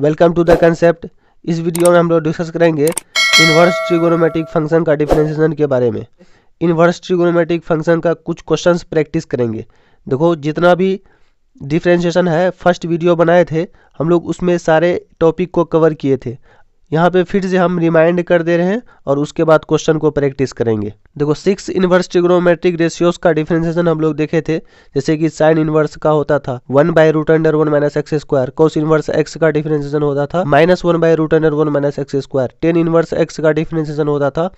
welcome to the concept इस video में हम लोग डिस्कस करेंगे इन्वर्स ट्रिगोनोमेटिक फंक्शन का डिफ्रेंसिएशन के बारे में इन्वर्स ट्रिगोनोमेटिक फंक्शन का कुछ क्वेश्चन प्रैक्टिस करेंगे देखो जितना भी डिफ्रेंशिएशन है फर्स्ट वीडियो बनाए थे हम लोग उसमें सारे टॉपिक को कवर किए थे यहाँ पे फिर से हम रिमाइंड कर दे रहे हैं और उसके बाद क्वेश्चन को प्रैक्टिस करेंगे देखो सिक्स इनवर्स ट्रिग्नोमेट्रिक रेशियोज का डिफ्रेंसिएशन हम लोग देखे थे जैसे कि साइन इनवर्स का होता था one by root under one minus x square cos inverse x का डिफ्रेंसिएशन होता था minus one by root under one minus x square tan inverse x का डिफ्रेंसिएशन होता था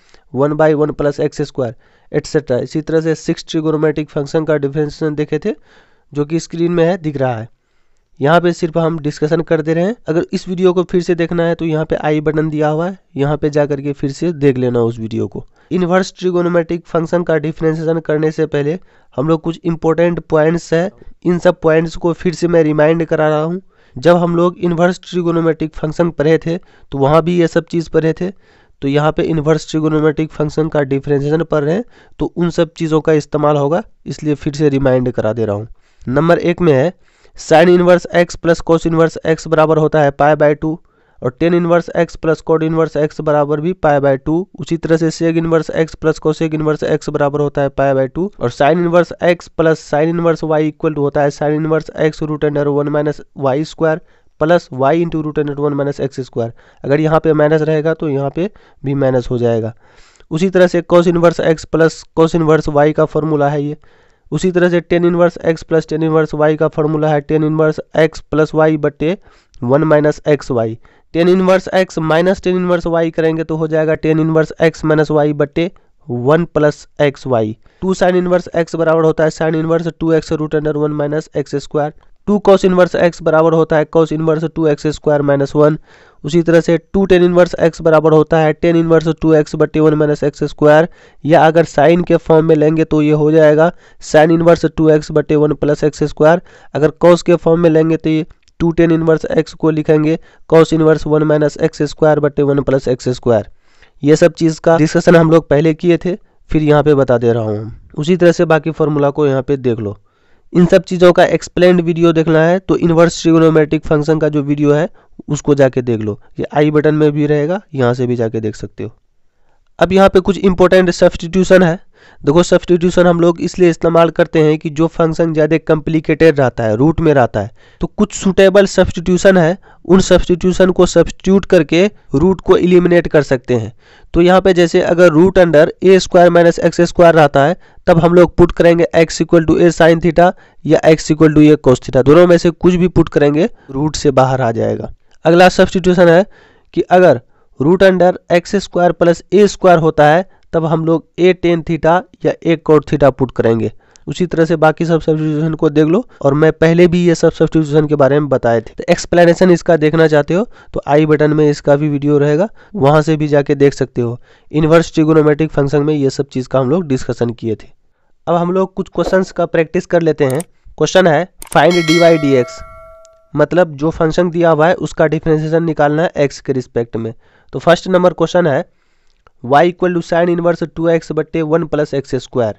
one by one plus x square etcetera इसी तरह से six trigonometric function का डिफ्रेंसिएशन देखे थे जो कि स्क्रीन में है दिख रहा है यहाँ पे सिर्फ हम डिस्कशन कर दे रहे हैं अगर इस वीडियो को फिर से देखना है तो यहाँ पे आई बटन दिया हुआ है यहाँ पे जाकर के फिर से देख लेना उस वीडियो को इन्वर्स ट्रिगोनोमेट्रिक फंक्शन का डिफ्रेंसिएशन करने से पहले हम लोग कुछ इंपॉर्टेंट पॉइंट्स है इन सब पॉइंट्स को फिर से मैं रिमाइंड करा रहा हूँ जब हम लोग इन्वर्स ट्रिगोनोमेट्रिक फंक्शन पढ़े थे तो वहाँ भी ये सब चीज़ पढ़े थे तो यहाँ पे इन्वर्स ट्रिगोनोमेट्रिक फंक्शन का डिफ्रेंसिएशन पढ़ रहे हैं तो उन सब चीज़ों का इस्तेमाल होगा इसलिए फिर से रिमाइंड करा दे रहा हूँ नंबर एक में है sine inverse x plus cos inverse x बराबर होता है पाए बाय टू और tan inverse x plus cot inverse x बराबर भी पाए बाय टू उसी तरह से sec inverse x plus cosec inverse x बराबर होता है पाए बाय टू और sine inverse x plus sine inverse y equal to होता है sine inverse x root under one minus y square plus y into root under one minus x square अगर यहाँ पे minus रहेगा तो यहाँ पे भी माइनस हो जाएगा उसी तरह से cos inverse x plus cos inverse y का फॉर्मूला है ये उसी तरह से tan inverse x plus tan inverse y का फॉर्मूला है tan inverse x plus y बटे one minus x y tan inverse x minus tan inverse y करेंगे तो हो जाएगा tan inverse x minus y बटे one plus x y two sine inverse x बराबर होता है sine inverse two x root under one minus x square two cos inverse x बराबर होता है cos inverse two x square minus one उसी तरह से टू टेन इनवर्स एक्स बराबर होता है टेन इनवर्स टू एक्स बटे वन माइनस एक्स स्क्वायर या अगर साइन के फॉर्म में लेंगे तो ये हो जाएगा साइन इनवर्स टू एक्स बटे वन प्लस एक्स स्क्वायर अगर कॉस के फॉर्म में लेंगे तो ये टू टेन इनवर्स एक्स को लिखेंगे cos inverse one minus x square बटे वन प्लस एक्स स्क्वायर ये सब चीज़ का डिस्कशन हम लोग पहले किए थे फिर यहाँ पे बता दे रहा हूँ उसी तरह से बाकी फॉर्मूला को यहाँ पे देख लो इन सब चीज़ों का एक्सप्लेन वीडियो देखना है तो इन्वर्स ट्रिगोनोमेट्रिक फंक्शन का जो वीडियो है उसको जाके देख लो ये आई बटन में भी रहेगा यहाँ से भी जाके देख सकते हो अब यहाँ पे कुछ इंपॉर्टेंट सब्सटीट्यूशन है देखो सब्सटीट्यूशन हम लोग इसलिए इस्तेमाल करते हैं कि जो फंक्शन ज़्यादा कॉम्प्लिकेटेड रहता है रूट में रहता है तो कुछ सुटेबल सब्सटीट्यूशन है उन सब्सटीट्यूशन को सब्सटीट्यूट करके रूट को इलिमिनेट कर सकते हैं तो यहाँ पे जैसे अगर root under a square minus x square रहता है तब हम लोग पुट करेंगे x equal to a sine theta या x equal to a cos theta दोनों में से कुछ भी पुट करेंगे रूट से बाहर आ जाएगा अगला सब्सटीट्यूशन है कि अगर root under x square plus a square होता है तब हम लोग ए टेन थीटा या ए कोट थीटा पुट करेंगे उसी तरह से बाकी सब सब्सटीट्यूशन को देख लो और मैं पहले भी ये सब सब्सटीट्यूशन के बारे में बताए थे तो एक्सप्लेनेशन इसका देखना चाहते हो तो आई बटन में इसका भी वीडियो रहेगा वहां से भी जाके देख सकते हो इन्वर्स ट्रिगोनोमेट्रिक फंक्शन में ये सब चीज़ का हम लोग डिस्कशन किए थे अब हम लोग कुछ क्वेश्चन का प्रैक्टिस कर लेते हैं क्वेश्चन है find d y d x मतलब जो फंक्शन दिया हुआ है उसका डिफ्रेंसिएशन निकालना है एक्स के रिस्पेक्ट में तो फर्स्ट नंबर क्वेश्चन है y equal to sine inverse two x बट्टे वन प्लस एक्स स्क्वायर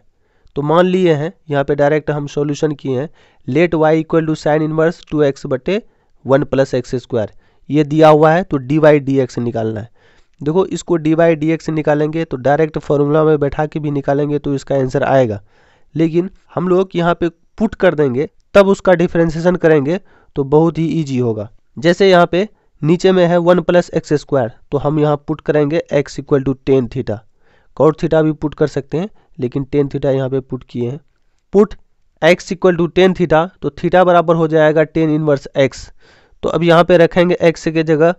तो मान लिए हैं यहाँ पे डायरेक्ट हम सॉल्यूशन किए हैं let y equal to sine inverse two x बटे वन प्लस एक्स स्क्वायर ये दिया हुआ है तो डी वाई डी एक्स निकालना है देखो इसको डी वाई डी एक्स निकालेंगे तो डायरेक्ट फॉर्मूला में बैठा के भी निकालेंगे तो इसका आंसर आएगा लेकिन हम लोग यहाँ पे पुट कर देंगे तब उसका डिफ्रेंसिएशन करेंगे तो बहुत ही ईजी होगा जैसे यहाँ पे नीचे में है वन प्लस एक्स स्क्वायर तो हम यहाँ पुट करेंगे x equal to tan theta cot theta भी पुट कर सकते हैं लेकिन टेन थीटा यहाँ पे पुट किए हैं put x equal to tan theta तो थीटा बराबर हो जाएगा टेन इनवर्स एक्स तो अब यहाँ पे रखेंगे एक्स के जगह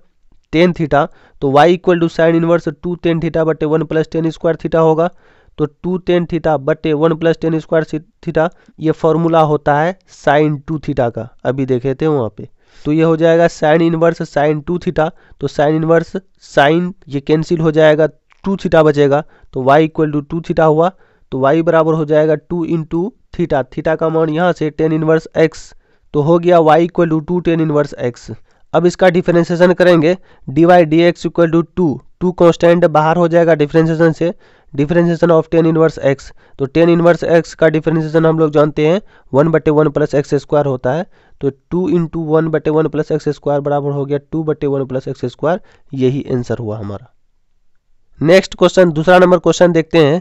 टेन थीटा तो y equal to sine inverse two tan theta बटे one plus tan square theta होगा तो टू टेन थीटा बटे one plus tan square theta ये फॉर्मूला होता है साइन टू थीटा का अभी देखे थे वहाँ पे तो ये हो जाएगा sine inverse sine two theta तो साइन इनवर्स साइन ये कैंसिल हो जाएगा टू थीटा बचेगा तो y equal to two theta हुआ तो वाई बराबर हो जाएगा two into theta theta का मान यहाँ से टेन इनवर्स एक्स तो हो गया y equal to two tan inverse x अब इसका डिफ्रेंसिएशन करेंगे d y d x equal to two two constant बाहर हो जाएगा डिफ्रेंसिएशन से differentiation of tan inverse x तो टेन इनवर्स एक्स का डिफ्रेंसिएशन हम लोग जानते हैं वन बटे वन प्लस एक्स स्क्वायर होता है तो टू इंटू वन बटे वन प्लस एक्स स्क्वायर बराबर हो गया टू बटे वन प्लस एक्स स्क्वायर यही आंसर हुआ हमारा नेक्स्ट क्वेश्चन दूसरा नंबर क्वेश्चन देखते हैं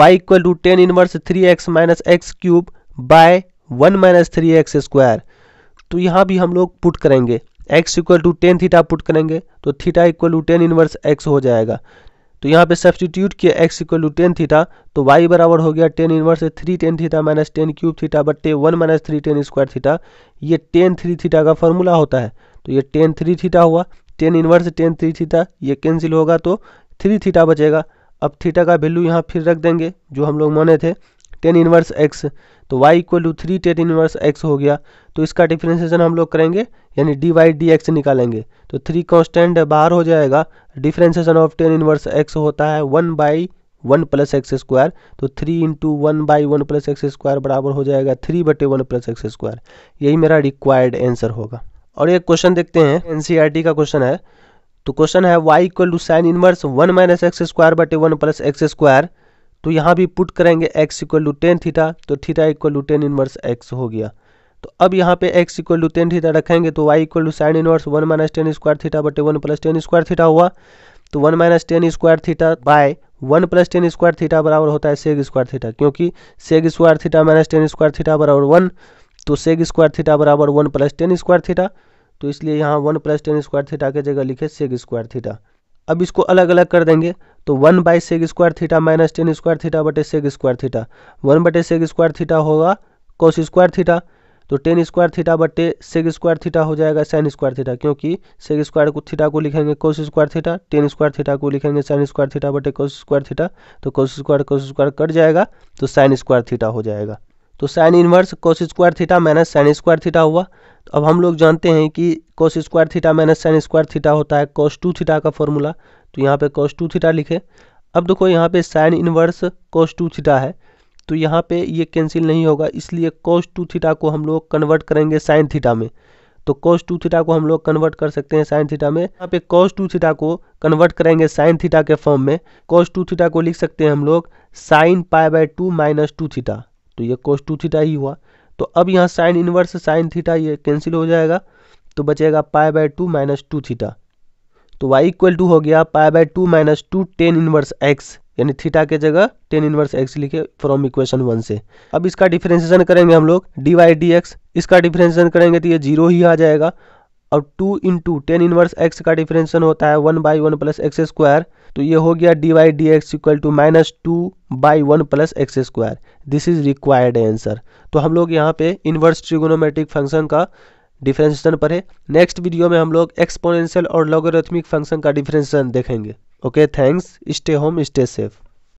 y equal to tan inverse three x minus x cube by one minus three x square तो यहाँ भी हम लोग पुट करेंगे x equal to tan theta put करेंगे तो theta equal to tan inverse x हो जाएगा तो यहाँ पे सब्सटीट्यूट किया x equal to tan theta तो वाई बराबर हो गया tan inverse three tan theta minus tan cube theta बट टे one minus three tan square theta ये टेन थ्री थीटा का फॉर्मूला होता है तो ये टेन थ्री थीटा हुआ tan inverse tan three theta ये कैंसिल होगा तो थ्री थीटा बचेगा अब थीटा का वैल्यू यहाँ फिर रख देंगे जो हम लोग माने थे टेन इनवर्स एक्स तो y equal to three tan inverse x हो गया तो इसका डिफ्रेंसिएशन हम लोग करेंगे यानी डी वाई डी एक्स निकालेंगे तो थ्री कॉन्स्टेंट बाहर हो जाएगा differentiation of tan inverse x होता है one by one plus x square तो three into one by one plus x square बराबर हो जाएगा थ्री बटे वन प्लस एक्स स्क्वायर यही मेरा रिक्वायर्ड आंसर होगा और एक क्वेश्चन देखते हैं टी e का क्वेश्चन है तो क्वेश्चन है y equal to sine inverse one minus x square बटे वन प्लस एक्स स्क्वायर तो यहाँ भी पुट करेंगे x equal to tan theta तो theta equal to tan inverse x हो गया तो अब यहाँ पे x equal to tan theta रखेंगे तो y equal to sine inverse one minus tan square theta बटे one plus tan square theta हुआ तो one minus tan square theta by one plus tan square theta बराबर होता है sec square theta क्योंकि sec square theta minus tan square theta बराबर one तो sec square theta बराबर one plus tan square theta तो इसलिए यहाँ one plus tan square theta के जगह लिखे सेग स्क्वायर थीटा अब इसको अलग अलग कर देंगे तो one by sec square theta minus tan square theta बटे सेग स्क्वायर थीटा वन बटे सेग स्क्वायर थीटा होगा कॉस स्क्वायर थीटा तो टेन स्क्वायर थीटा बटे सेग स्क्वायर थीटा हो जाएगा साइन स्क्वायर थीटा क्योंकि सेग स्क्वायर को थीटा को लिखेंगे cos square theta tan square theta को लिखेंगे साइन स्क्वायर थीटा बटे कॉस स्क्वायर थीटा तो कॉस स्क्वायर कॉस स्क्वायर कट जाएगा तो साइन स्क्वायर थीटा हो जाएगा तो sine inverse cos square theta minus sine square theta हुआ तो अब हम लोग जानते हैं कि cos square theta minus sine square theta होता है कोस टू थीटा का फॉर्मूला तो यहाँ पे कोस टू थीटा लिखे अब देखो यहाँ पे sine inverse cos two theta है तो यहाँ पे ये कैंसिल नहीं होगा इसलिए कोस टू थीटा को हम लोग कन्वर्ट करेंगे साइन थीटा में तो कोस टू थीटा को हम लोग कन्वर्ट कर सकते हैं साइन थीटा में यहाँ पे कोस टू थीटा को कन्वर्ट करेंगे साइन थीटा के फॉर्म में कोस टू थीटा को लिख सकते हैं हम लोग sine pi by two minus two theta तो ये कोस टू थीटा ही हुआ तो अब यहाँ साइन इनवर्स साइन थीटा ये कैंसिल हो जाएगा तो बचेगा pi by two minus two theta तो y इक्वल टू हो गया pi by two minus two tan inverse x यानी थीटा के जगह टेन इनवर्स एक्स लिखे फ्रॉम इक्वेशन वन से अब इसका डिफ्रेंसिएशन करेंगे हम लोग डी वाई डी एक्स इसका डिफ्रेंसिएशन करेंगे तो ये जीरो ही आ जाएगा और two into tan inverse x का डिफरेंशन होता है one by one plus x square तो ये हो गया d y d x equal to minus two by one plus x square this is required answer तो हम लोग यहाँ पे इनवर्स ट्रिगोनोमेट्रिक फंक्शन का डिफरेंशिएशन पढ़े नेक्स्ट वीडियो में हम लोग एक्सपोनेंशियल और लॉगरिथमिक फंक्शन का डिफरेंशिएशन देखेंगे okay thanks stay home stay safe